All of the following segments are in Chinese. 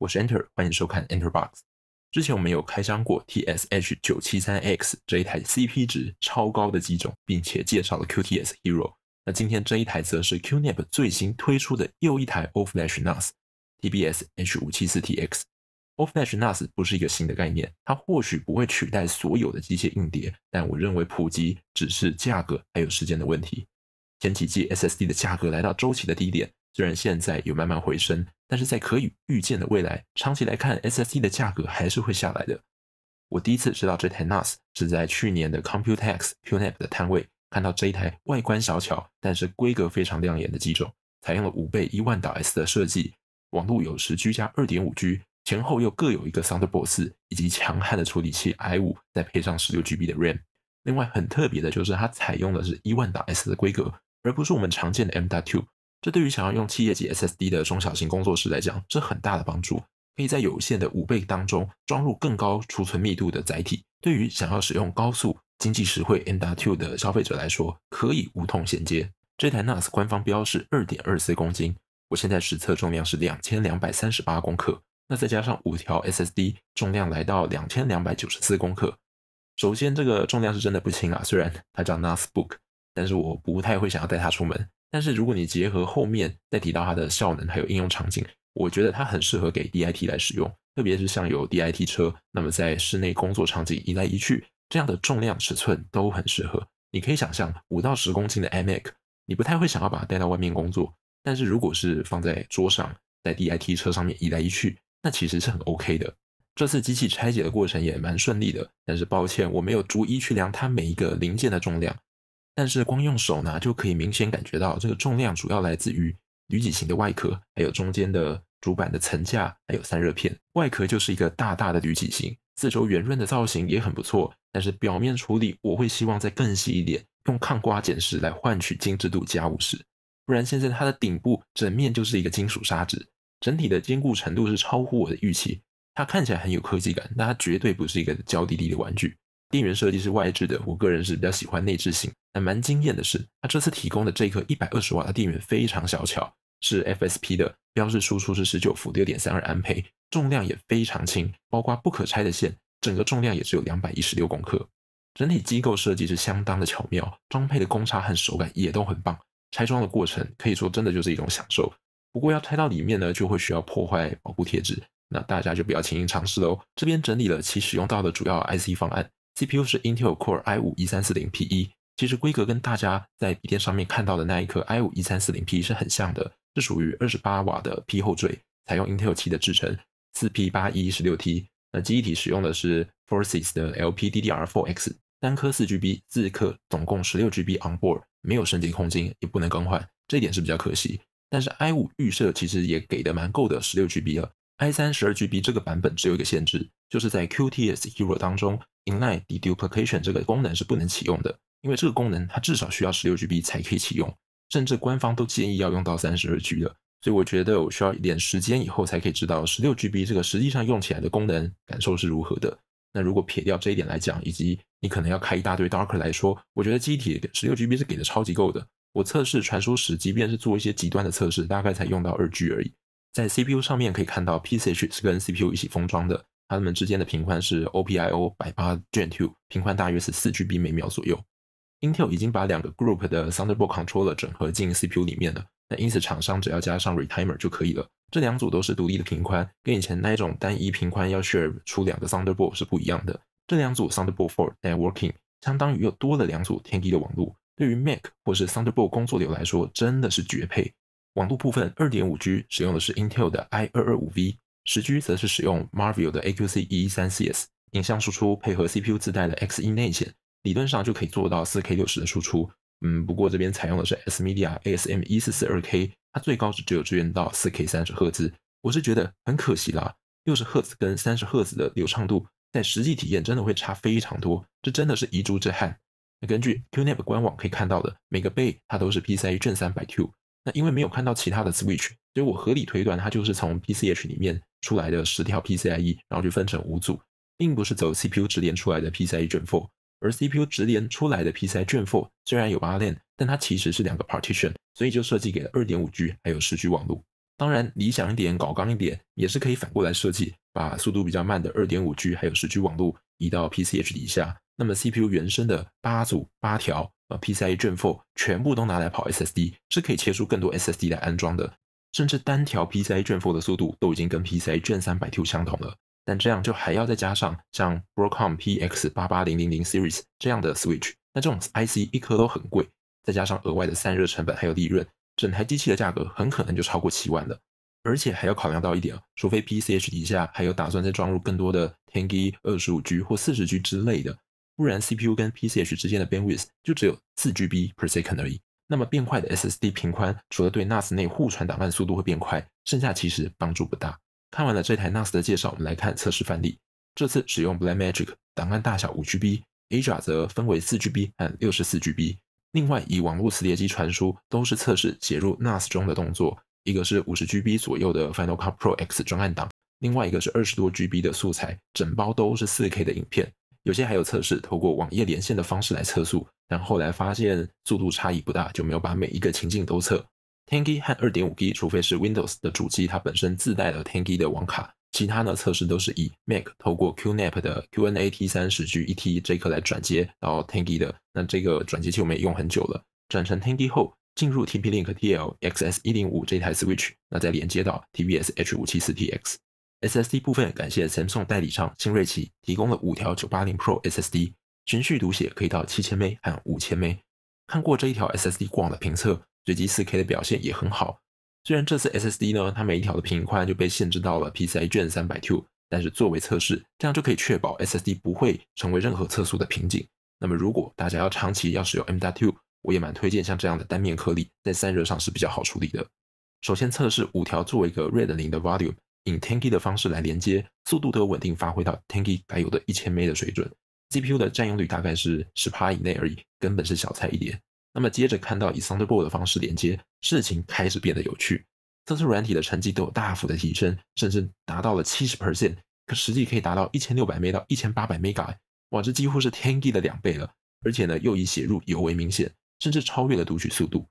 我是 Enter，欢迎收看 Enter Box。之前我们有开箱过 TSH 九七三 X 这一台 CP 值超高的机种，并且介绍了 QTS Hero。那今天这一台则是 Qnap 最新推出的又一台 Offlash NAS TBSH 五七四 TX。Offlash NAS 不是一个新的概念，它或许不会取代所有的机械硬碟，但我认为普及只是价格还有时间的问题。前几季 SSD 的价格来到周期的低点。虽然现在有慢慢回升，但是在可以预见的未来，长期来看 s s d 的价格还是会下来的。我第一次知道这台 NAS 是在去年的 Computex、p u a e 的摊位看到这一台外观小巧，但是规格非常亮眼的机种，采用了五倍一万岛 S 的设计，网路有时居家二点五 G，前后又各有一个 Sound Boss，以及强悍的处理器 i 五，再配上十六 G B 的 RAM。另外很特别的就是它采用的是一万岛 S 的规格，而不是我们常见的 M 2 t w 这对于想要用企业级 SSD 的中小型工作室来讲是很大的帮助，可以在有限的五倍当中装入更高储存密度的载体。对于想要使用高速、经济实惠 n 2的消费者来说，可以无缝衔接。这台 NAS 官方标是二点二四公斤，我现在实测重量是两千两百三十八克，那再加上五条 SSD，重量来到两千两百九十四克。首先，这个重量是真的不轻啊，虽然它叫 NAS Book，但是我不太会想要带它出门。但是如果你结合后面再提到它的效能还有应用场景，我觉得它很适合给 DIT 来使用，特别是像有 DIT 车，那么在室内工作场景移来移去，这样的重量尺寸都很适合。你可以想象五到十公斤的 m a c 你不太会想要把它带到外面工作，但是如果是放在桌上，在 DIT 车上面移来移去，那其实是很 OK 的。这次机器拆解的过程也蛮顺利的，但是抱歉，我没有逐一去量它每一个零件的重量。但是光用手拿就可以明显感觉到，这个重量主要来自于铝体型的外壳，还有中间的主板的层架，还有散热片。外壳就是一个大大的铝体型，四周圆润的造型也很不错。但是表面处理我会希望再更细一点，用抗刮减蚀来换取精致度加五十，不然现在它的顶部整面就是一个金属砂纸。整体的坚固程度是超乎我的预期，它看起来很有科技感，但它绝对不是一个娇滴滴的玩具。电源设计是外置的，我个人是比较喜欢内置型。那蛮惊艳的是，它这次提供的这颗一百二十瓦，的电源非常小巧，是 FSP 的，标示输出是十九伏六点三二安培，重量也非常轻，包括不可拆的线，整个重量也只有两百一十六克。整体机构设计是相当的巧妙，装配的公差和手感也都很棒，拆装的过程可以说真的就是一种享受。不过要拆到里面呢，就会需要破坏保护贴纸，那大家就不要轻易尝试喽。这边整理了其使用到的主要 IC 方案。CPU 是 Intel Core i 五一三四零 P 一，其实规格跟大家在笔电上面看到的那一颗 i 五一三四零 P 是很像的，是属于二十八瓦的 P 后缀，采用 Intel 七的制程，四 P 八一十六 T。那记忆体使用的是 Forces 的 LPDDR4X，单颗四 GB，四刻总共十六 GB on board，没有升级空间，也不能更换，这一点是比较可惜。但是 i 五预设其实也给的蛮够的，十六 GB 了。i 三十二 GB 这个版本只有一个限制，就是在 QTS Hero 当中。Inline deduplication 这个功能是不能启用的，因为这个功能它至少需要十六 GB 才可以启用，甚至官方都建议要用到三十二 G 的。所以我觉得我需要一点时间以后才可以知道十六 GB 这个实际上用起来的功能感受是如何的。那如果撇掉这一点来讲，以及你可能要开一大堆 Docker 来说，我觉得机体十六 GB 是给的超级够的。我测试传输时，即便是做一些极端的测试，大概才用到二 G 而已。在 CPU 上面可以看到，PCH 是跟 CPU 一起封装的。它们之间的频宽是 OPIO 百八 Gen Two，频宽大约是四 G B 每秒左右。Intel 已经把两个 Group 的 Thunderbolt Controller 整合进 CPU 里面了，那因此厂商只要加上 Retimer 就可以了。这两组都是独立的频宽，跟以前那一种单一频宽要 share 出两个 Thunderbolt 是不一样的。这两组 Thunderbolt for Networking 相当于又多了两组天玑的网络，对于 Mac 或是 Thunderbolt 工作流来说真的是绝配。网络部分二点五 G 使用的是 Intel 的 i 二二五 V。十 G 则是使用 m a r v e l 的 AQC13CS 影像输出，配合 CPU 自带的 Xe 内嵌，理论上就可以做到 4K60 的输出。嗯，不过这边采用的是 SMDIA e ASM1442K，它最高只有支援到4 k 三十赫兹。我是觉得很可惜啦，六十赫兹跟三十赫兹的流畅度，在实际体验真的会差非常多。这真的是遗珠之憾。那根据 QNAP 官网可以看到的，每个 Bay 它都是 PCI 正三百 Q。那因为没有看到其他的 Switch，所以我合理推断它就是从 p c h 里面。出来的十条 PCIe，然后就分成五组，并不是走 CPU 直连出来的 PCIe 卷 e n 4而 CPU 直连出来的 PCIe 卷 e n 4虽然有八 l a n 但它其实是两个 partition，所以就设计给了二点五 G，还有十 G 网络。当然理想一点，搞刚一点，也是可以反过来设计，把速度比较慢的二点五 G，还有十 G 网络移到 p c h 底下，那么 CPU 原生的八组八条呃 PCIe 卷 e n 4全部都拿来跑 SSD，是可以切出更多 SSD 来安装的。甚至单条 PCIe 卷4的速度都已经跟 PCIe 卷三百 T 相同了，但这样就还要再加上像 b r a c o m PX 八八零零零 Series 这样的 Switch，那这种 IC 一颗都很贵，再加上额外的散热成本还有利润，整台机器的价格很可能就超过七万了。而且还要考量到一点啊，除非 PCH 底下还有打算再装入更多的 t e n g i 二十五 G 或四十 G 之类的，不然 CPU 跟 PCH 之间的 Bandwidth 就只有四 GB per second 而已。那么变快的 SSD 平宽，除了对 NAS 内互传档案速度会变快，剩下其实帮助不大。看完了这台 NAS 的介绍，我们来看测试范例。这次使用 Blackmagic 档案大小 5GB，A a 则分为 4GB 和 64GB。另外以网络磁碟机传输，都是测试写入 NAS 中的动作。一个是 50GB 左右的 Final Cut Pro X 专案档，另外一个是二十多 GB 的素材，整包都是 4K 的影片。有些还有测试，透过网页连线的方式来测速，但后来发现速度差异不大，就没有把每一个情境都测。Tangy 和 2.5G，除非是 Windows 的主机，它本身自带了 Tangy 的网卡，其他呢测试都是以 Mac 透过 QNAP 的 QNAT 三十 G e t 这个来转接到 Tangy 的。那这个转接器我们也用很久了，转成 Tangy 后，进入 TP-Link TL-XS 一零五这台 Switch，那再连接到 TVS H 五七四 TX。SSD 部分，感谢 n 送代理商新锐奇提供了五条九八零 Pro SSD，循序读写可以到七千枚和五千枚。看过这一条 SSD 过往的评测，随机四 K 的表现也很好。虽然这次 SSD 呢，它每一条的频宽就被限制到了 PCI 卷三百 Q，但是作为测试，这样就可以确保 SSD 不会成为任何测速的瓶颈。那么如果大家要长期要使用 Mw Two，我也蛮推荐像这样的单面颗粒，在散热上是比较好处理的。首先测试五条作为一个 Red 零的 Volume。以 t n y 的方式来连接，速度都有稳定发挥到 t n y 该有的一千 M 的水准 g p u 的占用率大概是十趴以内而已，根本是小菜一碟。那么接着看到以 Thunderbolt 的方式连接，事情开始变得有趣，测试软体的成绩都有大幅的提升，甚至达到了七十 percent，可实际可以达到一千六百 M 到一千八百 Mega 哇，这几乎是 t n y 的两倍了，而且呢又以写入尤为明显，甚至超越了读取速度，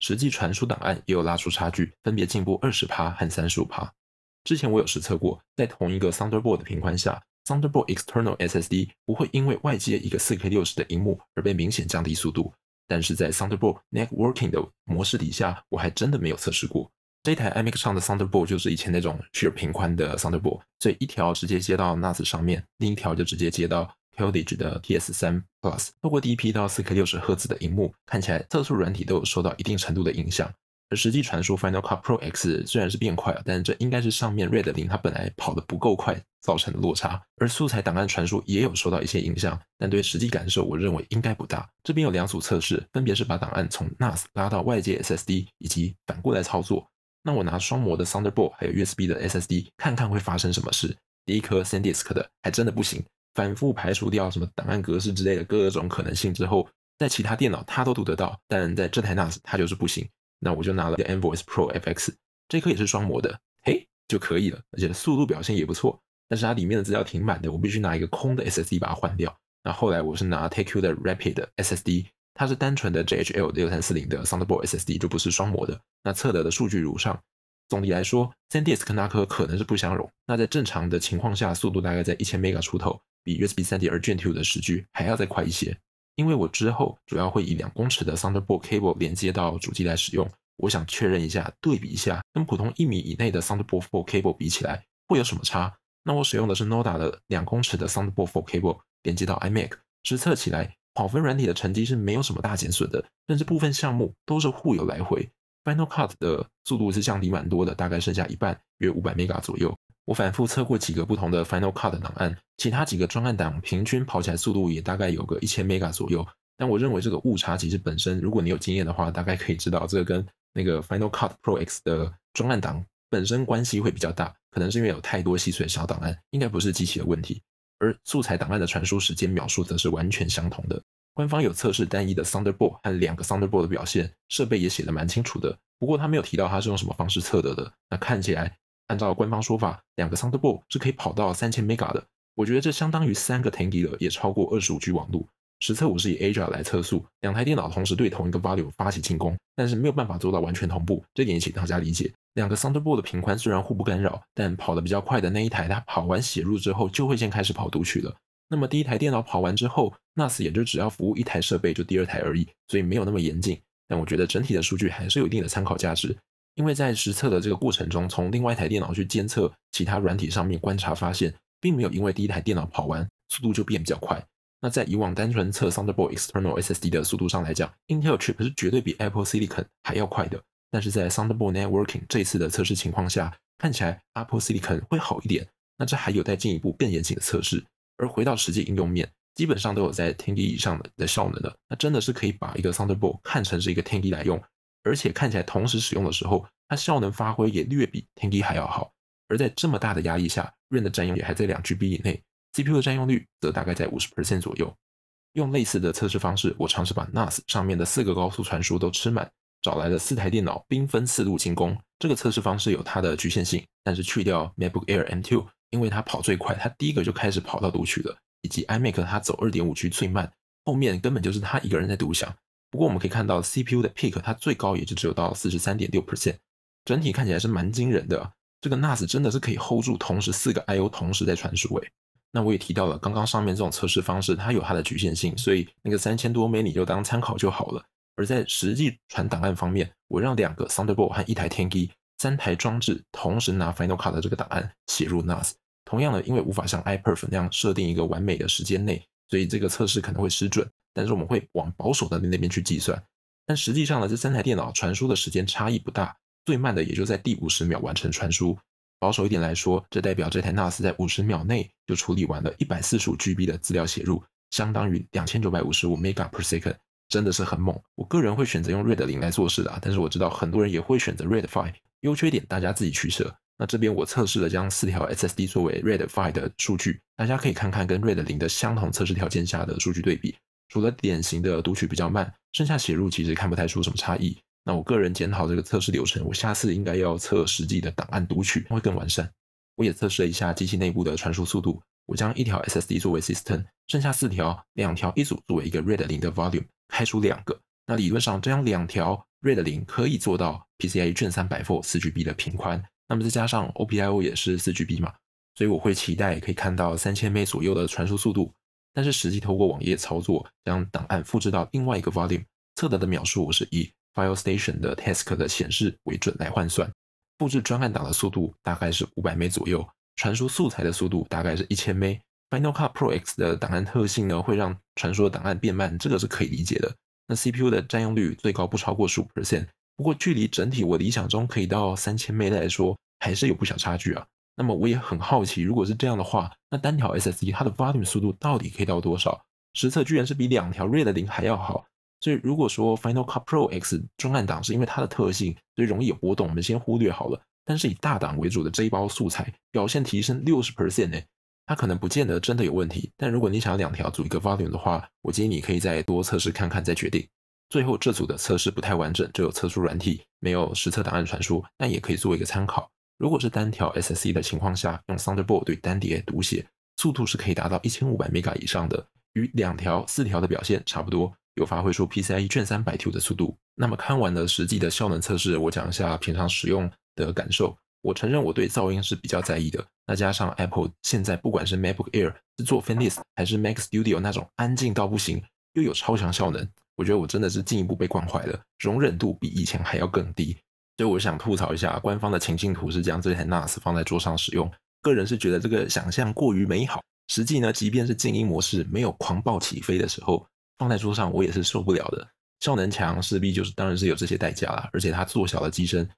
实际传输档案也有拉出差距，分别进步二十趴和三十五之前我有实测过，在同一个 Thunderbolt 频宽下，Thunderbolt External SSD 不会因为外接一个 4K60 的荧幕而被明显降低速度。但是在 Thunderbolt Networking 的模式底下，我还真的没有测试过。这台 iMac 上的 Thunderbolt 就是以前那种 h a r e 平宽的 Thunderbolt，所以一条直接接到 NAS 上面，另一条就直接接到 k o l i d g e 的 t s 3 Plus。透过第一批到 4K60 赫兹的荧幕，看起来测速软体都有受到一定程度的影响。实际传输 Final Cut Pro X 虽然是变快了，但是这应该是上面 Red 零它本来跑的不够快造成的落差。而素材档案传输也有受到一些影响，但对实际感受，我认为应该不大。这边有两组测试，分别是把档案从 NAS 拉到外界 SSD，以及反过来操作。那我拿双模的 Thunderbolt 还有 USB 的 SSD 看看会发生什么事。第一颗 SanDisk 的还真的不行，反复排除掉什么档案格式之类的各种可能性之后，在其他电脑它都读得到，但在这台 NAS 它就是不行。那我就拿了 e n v i o s Pro FX 这颗也是双模的，嘿就可以了，而且速度表现也不错。但是它里面的资料挺满的，我必须拿一个空的 SSD 把它换掉。那后来我是拿 t a k e u 的 Rapid SSD，它是单纯的 JHL 六三四零的 s o u n d b o r d SSD，就不是双模的。那测得的数据如上。总体来说，SanDisk 那颗可能是不相容。那在正常的情况下，速度大概在一千 mega 出头，比 USB 3.2 Gen2 的十 G 还要再快一些。因为我之后主要会以两公尺的 t h u n d e r b o r d cable 连接到主机来使用。我想确认一下，对比一下，跟普通一米以内的 s o u n d b u f o u r Cable 比起来，会有什么差？那我使用的是 Noda 的两公尺的 s o u n d b u f o u r Cable 连接到 iMac，实测起来，跑分软体的成绩是没有什么大减损的，甚至部分项目都是互有来回。Final Cut 的速度是降低蛮多的，大概剩下一半，约五百 Mega 左右。我反复测过几个不同的 Final Cut 档案，其他几个专案档平均跑起来速度也大概有个一千 Mega 左右。但我认为这个误差其实本身，如果你有经验的话，大概可以知道这个跟那个 Final Cut Pro X 的专案档本身关系会比较大，可能是因为有太多细碎的小档案，应该不是机器的问题。而素材档案的传输时间描述则是完全相同的。官方有测试单一的 Thunderbolt 和两个 Thunderbolt 的表现，设备也写得蛮清楚的。不过他没有提到他是用什么方式测得的。那看起来，按照官方说法，两个 Thunderbolt 是可以跑到三千 m e g a 的。我觉得这相当于三个 t a n g i e 也超过二十五 G 网路。实测我是以 a r a 来测速，两台电脑同时对同一个 Value 发起进攻，但是没有办法做到完全同步，这点也请大家理解。两个 Thunderbolt 的频宽虽然互不干扰，但跑得比较快的那一台，它跑完写入之后，就会先开始跑读取了。那么第一台电脑跑完之后，NAS 也就只要服务一台设备，就第二台而已，所以没有那么严谨。但我觉得整体的数据还是有一定的参考价值，因为在实测的这个过程中，从另外一台电脑去监测其他软体上面观察发现，并没有因为第一台电脑跑完，速度就变比较快。那在以往单纯测 Thunderbolt External SSD 的速度上来讲，Intel Chip 是绝对比 Apple Silicon 还要快的。但是在 Thunderbolt Networking 这一次的测试情况下，看起来 Apple Silicon 会好一点。那这还有待进一步更严谨的测试。而回到实际应用面，基本上都有在 t TNG 以上的的效能的。那真的是可以把一个 Thunderbolt 看成是一个 t TNG 来用，而且看起来同时使用的时候，它效能发挥也略比 t TNG 还要好。而在这么大的压力下，r n 的占用也还在两 G B 以内。CPU 的占用率则大概在五十 percent 左右。用类似的测试方式，我尝试把 NAS 上面的四个高速传输都吃满，找来了四台电脑，兵分四路进攻。这个测试方式有它的局限性，但是去掉 MacBook Air M2，Two，因为它跑最快，它第一个就开始跑到读取了，以及 iMac 它走二点五 G 最慢，后面根本就是它一个人在独享。不过我们可以看到 CPU 的 peak 它最高也就只有到四十三点六 percent，整体看起来是蛮惊人的。这个 NAS 真的是可以 hold 住同时四个 IO 同时在传输诶。那我也提到了，刚刚上面这种测试方式，它有它的局限性，所以那个三千多枚你就当参考就好了。而在实际传档案方面，我让两个 Thunderbolt 和一台天机三台装置同时拿 Final Cut 的这个档案写入 NAS。同样的，因为无法像 iPerf 那样设定一个完美的时间内，所以这个测试可能会失准，但是我们会往保守的那边去计算。但实际上呢，这三台电脑传输的时间差异不大，最慢的也就在第五十秒完成传输。保守一点来说，这代表这台纳斯在五十秒内就处理完了1 4五 g b 的资料写入，相当于2955 m e per a s e c o n d 真的是很猛。我个人会选择用 r e d 零来做事的，但是我知道很多人也会选择 r e d Five，优缺点大家自己取舍。那这边我测试了将四条 SSD 作为 r e d Five 的数据，大家可以看看跟 r e d 零的相同测试条件下的数据对比，除了典型的读取比较慢，剩下写入其实看不太出什么差异。那我个人检讨这个测试流程，我下次应该要测实际的档案读取，会更完善。我也测试了一下机器内部的传输速度，我将一条 SSD 作为 system，剩下四条，两条一组作为一个 RAID 零的 volume，开出两个。那理论上这样两条 RAID 零可以做到 PCIe 卷三百 four 四 GB 的平宽，那么再加上 OPIO 也是四 GB 嘛，所以我会期待可以看到三千 m b 左右的传输速度。但是实际透过网页操作将档案复制到另外一个 volume，测得的秒数是一。File Station 的 Task 的显示为准来换算，布置专案档的速度大概是五百枚左右，传输素材的速度大概是一千枚。Final Cut Pro X 的档案特性呢会让传输的档案变慢，这个是可以理解的。那 CPU 的占用率最高不超过十五 percent，不过距离整体我理想中可以到三千的来说，还是有不小差距啊。那么我也很好奇，如果是这样的话，那单条 SSD 它的 Volume 速度到底可以到多少？实测居然是比两条 r e d 零还要好。所以如果说 Final Cut Pro X 中暗档是因为它的特性，所以容易有波动，我们先忽略好了。但是以大档为主的这一包素材表现提升六十 percent 呢，它可能不见得真的有问题。但如果你想要两条组一个 volume 的话，我建议你可以再多测试看看再决定。最后这组的测试不太完整，只有测出软体，没有实测档案传输，但也可以作为一个参考。如果是单条 SSC 的情况下，用 Thunderbolt 对单碟读写速度是可以达到一千五百 mega 以上的，与两条、四条的表现差不多。有发挥出 PCIe 卷三百 T 的速度。那么看完了实际的效能测试，我讲一下平常使用的感受。我承认我对噪音是比较在意的。那加上 Apple 现在不管是 MacBook Air 是做 f i n i s s 还是 Mac Studio 那种安静到不行，又有超强效能，我觉得我真的是进一步被惯坏了，容忍度比以前还要更低。所以我想吐槽一下，官方的情境图是将这台 NAS 放在桌上使用，个人是觉得这个想象过于美好。实际呢，即便是静音模式没有狂暴起飞的时候。放在桌上我也是受不了的，效能强势必就是当然是有这些代价啦，而且它做小了机身，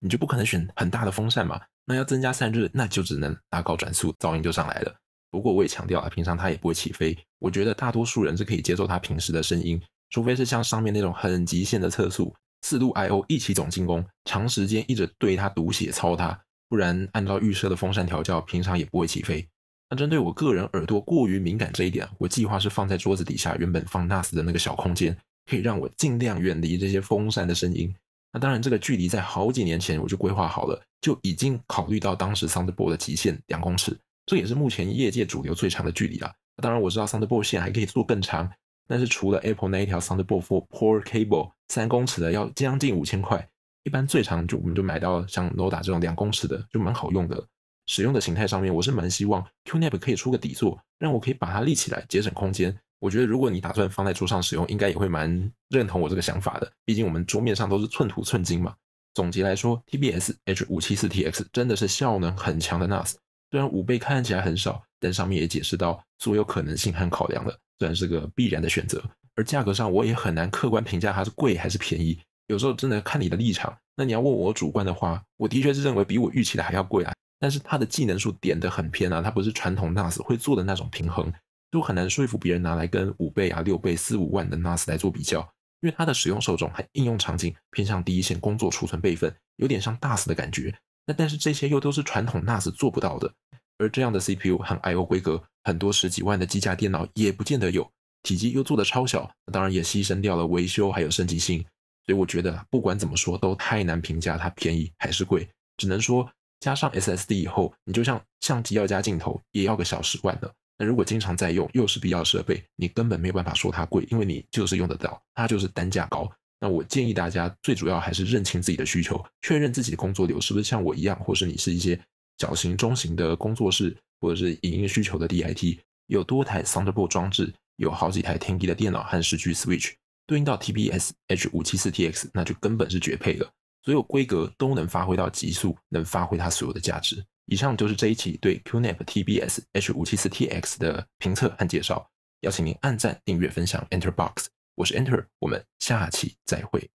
你就不可能选很大的风扇嘛，那要增加散热那就只能拉高转速，噪音就上来了。不过我也强调啊，平常它也不会起飞，我觉得大多数人是可以接受它平时的声音，除非是像上面那种很极限的测速，四路 IO 一起总进攻，长时间一直对它读写操它，不然按照预设的风扇调教，平常也不会起飞。针对我个人耳朵过于敏感这一点，我计划是放在桌子底下，原本放 NAS 的那个小空间，可以让我尽量远离这些风扇的声音。那当然，这个距离在好几年前我就规划好了，就已经考虑到当时 s o u n d b o l 的极限两公尺，这也是目前业界主流最长的距离了。当然，我知道 s o u n d b o l 线还可以做更长，但是除了 Apple 那一条 s o u n d r b o l t four cable 三公尺的要将近五千块，一般最长就我们就买到像 Noda 这种两公尺的，就蛮好用的。使用的形态上面，我是蛮希望 Qnap 可以出个底座，让我可以把它立起来，节省空间。我觉得如果你打算放在桌上使用，应该也会蛮认同我这个想法的。毕竟我们桌面上都是寸土寸金嘛。总结来说，TBS H574TX 真的是效能很强的 NAS，虽然五倍看起来很少，但上面也解释到所有可能性和考量了，虽然是个必然的选择。而价格上，我也很难客观评价它是贵还是便宜，有时候真的看你的立场。那你要问我主观的话，我的确是认为比我预期的还要贵啊。但是它的技能数点的很偏啊，它不是传统 NAS 会做的那种平衡，就很难说服别人拿来跟五倍啊、六倍、四五万的 NAS 来做比较，因为它的使用受众和应用场景偏向第一线工作、储存、备份，有点像 DAS 的感觉。那但是这些又都是传统 NAS 做不到的，而这样的 CPU 和 I/O 规格，很多十几万的机架电脑也不见得有，体积又做的超小，当然也牺牲掉了维修还有升级性。所以我觉得不管怎么说，都太难评价它便宜还是贵，只能说。加上 SSD 以后，你就像相机要加镜头，也要个小十万的。那如果经常在用，又是必要设备，你根本没有办法说它贵，因为你就是用得到，它就是单价高。那我建议大家，最主要还是认清自己的需求，确认自己的工作流是不是像我一样，或是你是一些小型、中型的工作室，或者是影音需求的 DIT，有多台 Soundpool 装置，有好几台天逸的电脑和十 G Switch，对应到 TPSH 五七四 TX，那就根本是绝配了。所有规格都能发挥到极速，能发挥它所有的价值。以上就是这一期对 QNAP TBS H574TX 的评测和介绍。邀请您按赞、订阅、分享。Enter Box，我是 Enter，我们下期再会。